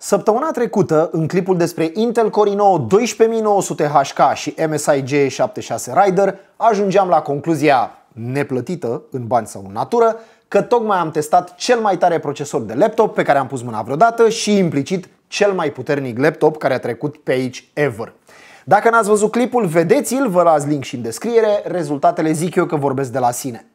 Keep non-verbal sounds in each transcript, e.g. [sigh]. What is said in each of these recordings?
Săptămâna trecută, în clipul despre Intel Core i9 12900HK și MSI G76 Rider, ajungeam la concluzia neplătită, în bani sau în natură, că tocmai am testat cel mai tare procesor de laptop pe care am pus mâna vreodată și implicit cel mai puternic laptop care a trecut pe aici ever. Dacă n-ați văzut clipul, vedeți-l, vă las link și în descriere, rezultatele zic eu că vorbesc de la sine.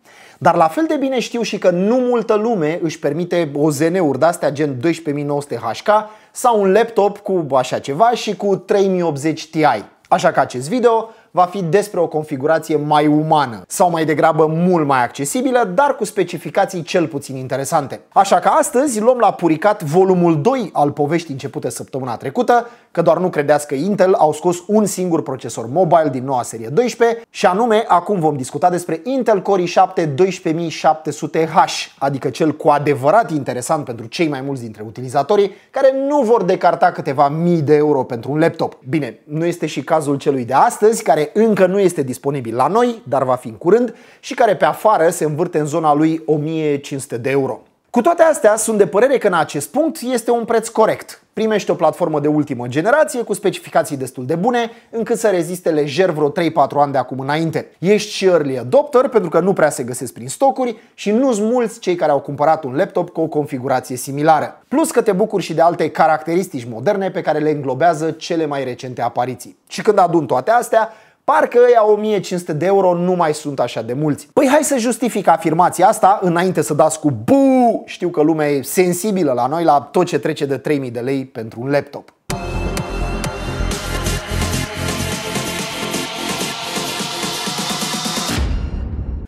Dar la fel de bine știu și că nu multă lume își permite zn uri de astea gen 12900HK sau un laptop cu așa ceva și cu 3080 Ti. Așa că acest video va fi despre o configurație mai umană sau mai degrabă mult mai accesibilă, dar cu specificații cel puțin interesante. Așa că astăzi luăm la puricat volumul 2 al poveștii începute săptămâna trecută, că doar nu credeți că Intel au scos un singur procesor mobile din noua serie 12 și anume acum vom discuta despre Intel Core i7 12700H, adică cel cu adevărat interesant pentru cei mai mulți dintre utilizatorii care nu vor decarta câteva mii de euro pentru un laptop. Bine, nu este și cazul celui de astăzi, care care încă nu este disponibil la noi, dar va fi în curând, și care pe afară se învârte în zona lui 1500 de euro. Cu toate astea, sunt de părere că în acest punct este un preț corect. Primești o platformă de ultimă generație cu specificații destul de bune, încât să reziste lejer vreo 3-4 ani de acum înainte. Ești și early adopter pentru că nu prea se găsesc prin stocuri și nu-s mulți cei care au cumpărat un laptop cu o configurație similară. Plus că te bucuri și de alte caracteristici moderne pe care le înglobează cele mai recente apariții. Și când adun toate astea, Parcă ăia 1500 de euro nu mai sunt așa de mulți. Păi hai să justific afirmația asta înainte să dați cu bu. Știu că lumea e sensibilă la noi, la tot ce trece de 3000 de lei pentru un laptop.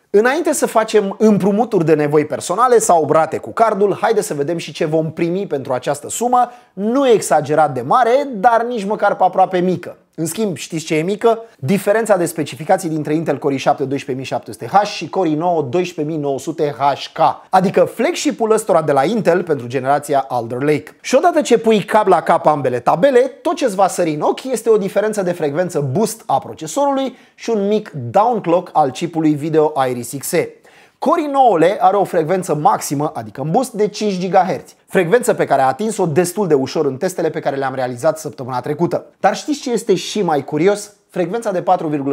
Înainte să facem împrumuturi de nevoi personale sau brate cu cardul, haide să vedem și ce vom primi pentru această sumă, nu exagerat de mare, dar nici măcar pe aproape mică. În schimb, știți ce e mică? Diferența de specificații dintre Intel Core i7 12700H și Core i9 12900HK, adică flagship-ul ăstora de la Intel pentru generația Alder Lake. Și odată ce pui cap la cap ambele tabele, tot ce-ți va sări în ochi este o diferență de frecvență boost a procesorului și un mic downclock al chipului video Iris Xe. Core i9 le are o frecvență maximă, adică în boost, de 5 GHz Frecvență pe care a atins-o destul de ușor în testele pe care le-am realizat săptămâna trecută. Dar știți ce este și mai curios? Frecvența de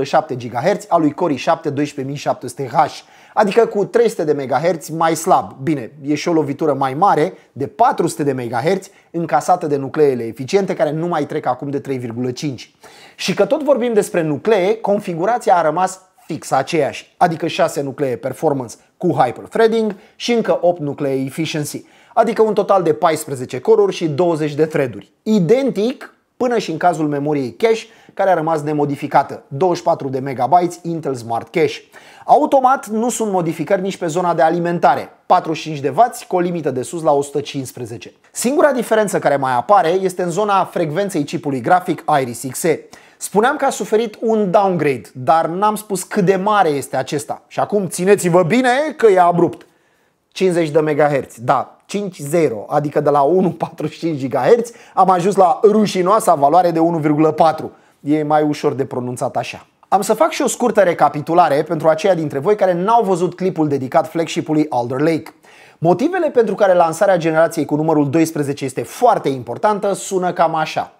4,7 GHz a lui Cori 7 12700H, adică cu 300 de MHz mai slab. Bine, e și o lovitură mai mare de 400 de MHz încasată de nucleele eficiente care nu mai trec acum de 3,5. Și că tot vorbim despre nuclee, configurația a rămas fix aceeași, adică 6 nuclee performance cu hyperthreading și încă 8 nuclee efficiency adică un total de 14 coruri și 20 de threaduri. Identic până și în cazul memoriei cache, care a rămas nemodificată, 24 de MB Intel Smart Cache. Automat nu sunt modificări nici pe zona de alimentare, 45 de W cu o limită de sus la 115. Singura diferență care mai apare este în zona frecvenței chipului grafic Iris Xe. Spuneam că a suferit un downgrade, dar n-am spus cât de mare este acesta. Și acum țineți-vă bine că e abrupt. 50 de MHz, da, 5.0, adică de la 1,45 GHz am ajuns la rușinoasa valoare de 1,4. E mai ușor de pronunțat așa. Am să fac și o scurtă recapitulare pentru aceia dintre voi care n-au văzut clipul dedicat flagship-ului Alder Lake. Motivele pentru care lansarea generației cu numărul 12 este foarte importantă sună cam așa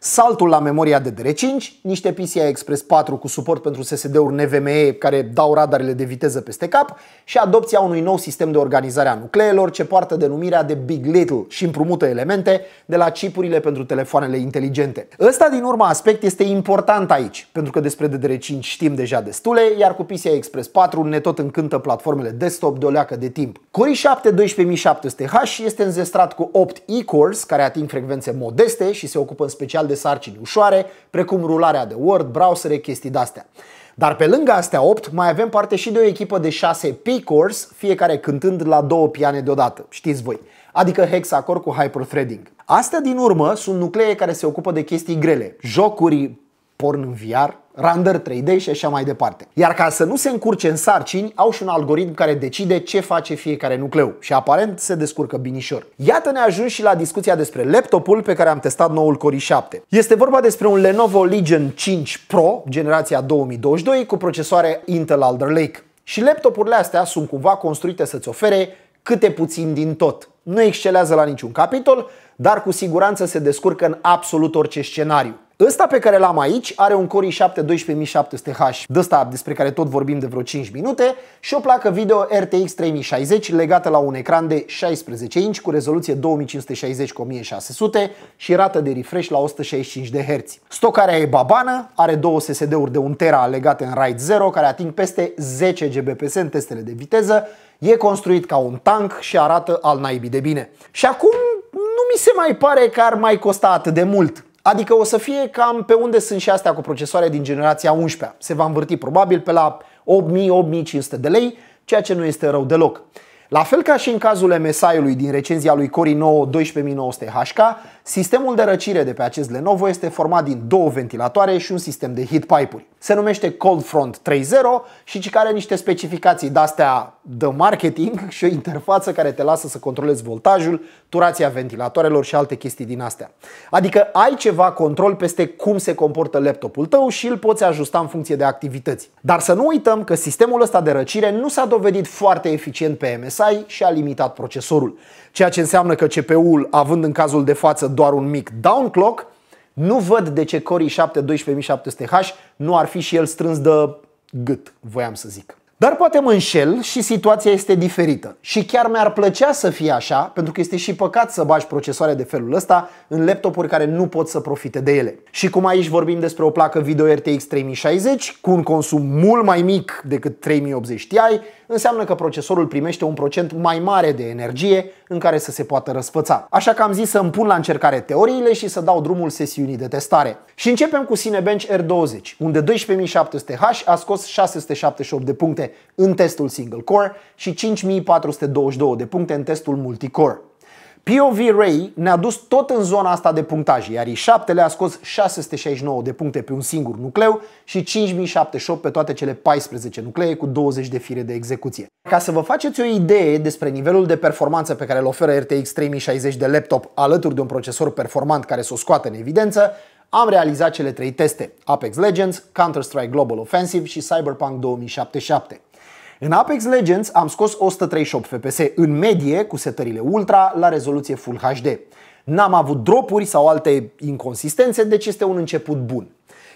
saltul la memoria DDR5, niște PCI Express 4 cu suport pentru SSD-uri NVMe care dau radarele de viteză peste cap și adopția unui nou sistem de organizare a nucleelor ce poartă denumirea de Big Little și împrumută elemente de la chipurile pentru telefoanele inteligente. Ăsta din urmă aspect este important aici, pentru că despre DDR5 știm deja destule, iar cu PCI Express 4 ne tot încântă platformele desktop de o leacă de timp. Core i7-12700H este înzestrat cu 8 e-cores care ating frecvențe modeste și se ocupă în special de sarcini ușoare, precum rularea de Word, browsere, chestii de-astea. Dar pe lângă astea 8, mai avem parte și de o echipă de 6 p cores, fiecare cântând la două piane deodată, știți voi, adică hexacor cu hyperthreading. Astea din urmă sunt nuclee care se ocupă de chestii grele, jocuri, porn în VR, render 3D și așa mai departe. Iar ca să nu se încurce în sarcini, au și un algoritm care decide ce face fiecare nucleu și aparent se descurcă binișor. Iată ne ajungi și la discuția despre laptopul pe care am testat noul Core 7. Este vorba despre un Lenovo Legion 5 Pro, generația 2022, cu procesoare Intel Alder Lake. Și laptopurile astea sunt cumva construite să-ți ofere câte puțin din tot. Nu excelează la niciun capitol, dar cu siguranță se descurcă în absolut orice scenariu. Ăsta pe care l-am aici are un Core i7-12700H, de ăsta despre care tot vorbim de vreo 5 minute, și o placă video RTX 3060 legată la un ecran de 16 inch cu rezoluție 2560x1600 și rată de refresh la 165 de Hz. Stocarea e babană, are două SSD-uri de 1 tera legate în RAID 0 care ating peste 10 Gbps în testele de viteză, e construit ca un tank și arată al naibii de bine. Și acum nu mi se mai pare că ar mai costa atât de mult. Adică o să fie cam pe unde sunt și astea cu procesoare din generația 11 Se va învârti probabil pe la 8.000-8.500 de lei, ceea ce nu este rău deloc. La fel ca și în cazul MSI-ului din recenzia lui Cori 9 12900HK, sistemul de răcire de pe acest Lenovo este format din două ventilatoare și un sistem de heat pipe-uri. Se numește Cold Front 3.0 și care are niște specificații de-astea de marketing [laughs] și o interfață care te lasă să controlezi voltajul, turația ventilatoarelor și alte chestii din astea. Adică ai ceva control peste cum se comportă laptopul tău și îl poți ajusta în funcție de activități. Dar să nu uităm că sistemul ăsta de răcire nu s-a dovedit foarte eficient pe MSI Sai și a limitat procesorul. Ceea ce înseamnă că CPU-ul, având în cazul de față doar un mic downclock, nu văd de ce Core i7-12700H nu ar fi și el strâns de gât, voiam să zic. Dar poate mă înșel și situația este diferită. Și chiar mi-ar plăcea să fie așa, pentru că este și păcat să bagi procesoare de felul ăsta în laptopuri care nu pot să profite de ele. Și cum aici vorbim despre o placă video RTX 3060 cu un consum mult mai mic decât 3080 Ti, înseamnă că procesorul primește un procent mai mare de energie în care să se poată răsfăța. Așa că am zis să îmi pun la încercare teoriile și să dau drumul sesiunii de testare. Și începem cu Cinebench R20, unde 12700H a scos 678 de puncte în testul single core și 5422 de puncte în testul multicore. POV Ray ne-a dus tot în zona asta de punctaj, iar i7 le-a scos 669 de puncte pe un singur nucleu și 5078 pe toate cele 14 nuclee cu 20 de fire de execuție. Ca să vă faceți o idee despre nivelul de performanță pe care îl oferă RTX 3060 de laptop alături de un procesor performant care să o scoată în evidență, am realizat cele trei teste, Apex Legends, Counter-Strike Global Offensive și Cyberpunk 2077. În Apex Legends am scos 138 FPS în medie cu setările ultra la rezoluție Full HD. N-am avut dropuri sau alte inconsistențe, deci este un început bun.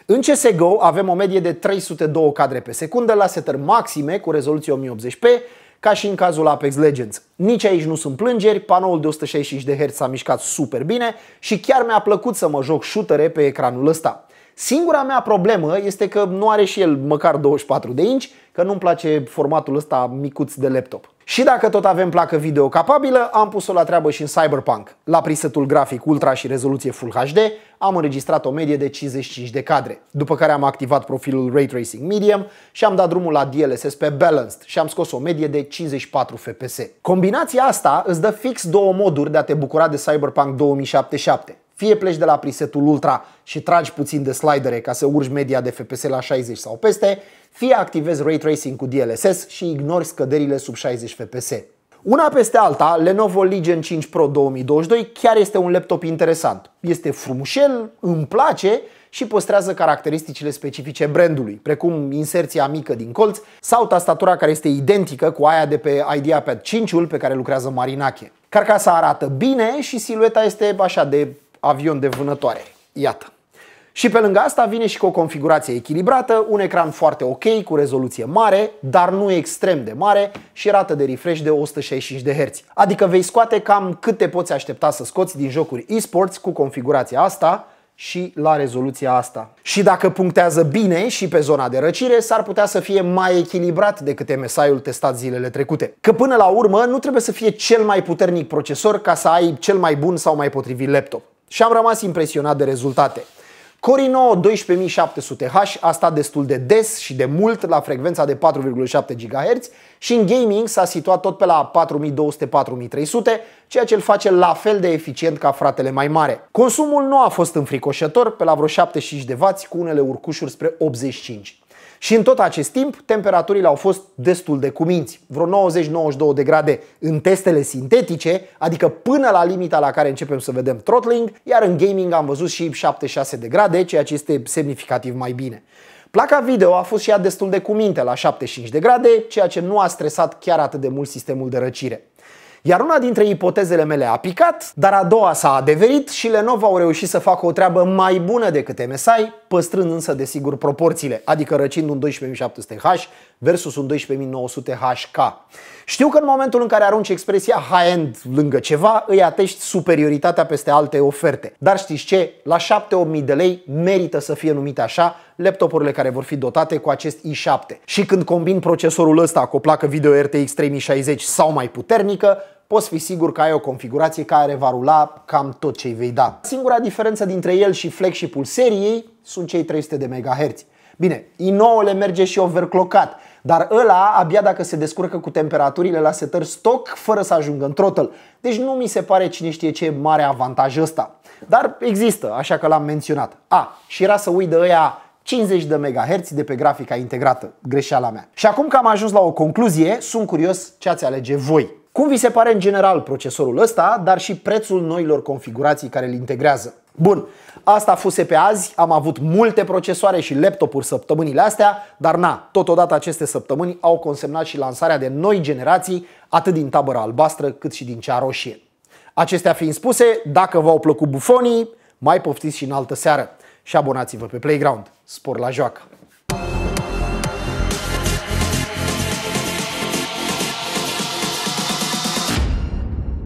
În CSGO avem o medie de 302 cadre pe secundă la setări maxime cu rezoluție 1080p ca și în cazul Apex Legends. Nici aici nu sunt plângeri, panoul de 165 de Hz s-a mișcat super bine și chiar mi-a plăcut să mă joc shootere pe ecranul ăsta. Singura mea problemă este că nu are și el măcar 24 de inci că nu-mi place formatul ăsta micuț de laptop. Și dacă tot avem placă video capabilă, am pus-o la treabă și în Cyberpunk. La presetul grafic ultra și rezoluție Full HD, am înregistrat o medie de 55 de cadre, după care am activat profilul Ray Tracing Medium și am dat drumul la DLSS pe Balanced și am scos o medie de 54 FPS. Combinația asta îți dă fix două moduri de a te bucura de Cyberpunk 2077. Fie pleci de la presetul ultra și tragi puțin de slidere ca să urci media de FPS la 60 sau peste, fie activezi ray tracing cu DLSS și ignori scăderile sub 60 FPS. Una peste alta, Lenovo Legion 5 Pro 2022 chiar este un laptop interesant. Este frumușel, îmi place și păstrează caracteristicile specifice brandului, precum inserția mică din colț sau tastatura care este identică cu aia de pe IdeaPad 5-ul pe care lucrează Marinache. Carcasa arată bine și silueta este așa de avion de vânătoare. Iată. Și pe lângă asta vine și cu o configurație echilibrată, un ecran foarte ok, cu rezoluție mare, dar nu extrem de mare și rată de refresh de 165 de Hz. Adică vei scoate cam cât te poți aștepta să scoți din jocuri eSports cu configurația asta și la rezoluția asta. Și dacă punctează bine și pe zona de răcire, s-ar putea să fie mai echilibrat decât MSI-ul testat zilele trecute. Că până la urmă nu trebuie să fie cel mai puternic procesor ca să ai cel mai bun sau mai potrivit laptop și am rămas impresionat de rezultate. Cori 9 12700H a stat destul de des și de mult la frecvența de 4,7 GHz și în gaming s-a situat tot pe la 4200-4300, ceea ce îl face la fel de eficient ca fratele mai mare. Consumul nu a fost înfricoșător, pe la vreo 75 W cu unele urcușuri spre 85. Și în tot acest timp, temperaturile au fost destul de cuminți, vreo 90-92 de grade în testele sintetice, adică până la limita la care începem să vedem throttling, iar în gaming am văzut și 76 de grade, ceea ce este semnificativ mai bine. Placa video a fost și ea destul de cuminte la 75 de grade, ceea ce nu a stresat chiar atât de mult sistemul de răcire. Iar una dintre ipotezele mele a picat, dar a doua s-a adeverit și Lenovo au reușit să facă o treabă mai bună decât MSI păstrând însă desigur proporțiile, adică răcind un 12700H versus un 12900HK. Știu că în momentul în care arunci expresia high-end lângă ceva, îi atești superioritatea peste alte oferte. Dar știți ce? La 7-8000 de lei merită să fie numite așa laptopurile care vor fi dotate cu acest i7. Și când combin procesorul ăsta cu o placă video RTX 3060 sau mai puternică, poți fi sigur că ai o configurație care va rula cam tot ce vei da. Singura diferență dintre el și flagship ul seriei sunt cei 300 de MHz. Bine, i9 le merge și overclockat, dar ăla abia dacă se descurcă cu temperaturile la setări stock fără să ajungă în trottle. Deci nu mi se pare cine știe ce mare avantaj ăsta. Dar există, așa că l-am menționat. A, și era să uit de ăia 50 de MHz de pe grafica integrată, greșeala mea. Și acum că am ajuns la o concluzie, sunt curios ce ați alege voi. Cum vi se pare în general procesorul ăsta, dar și prețul noilor configurații care îl integrează? Bun, asta fuse pe azi, am avut multe procesoare și laptopuri săptămânile astea, dar na, totodată aceste săptămâni au consemnat și lansarea de noi generații, atât din tabăra albastră cât și din cea roșie. Acestea fiind spuse, dacă v-au plăcut bufonii, mai poftiți și în altă seară și abonați-vă pe Playground. Spor la joacă!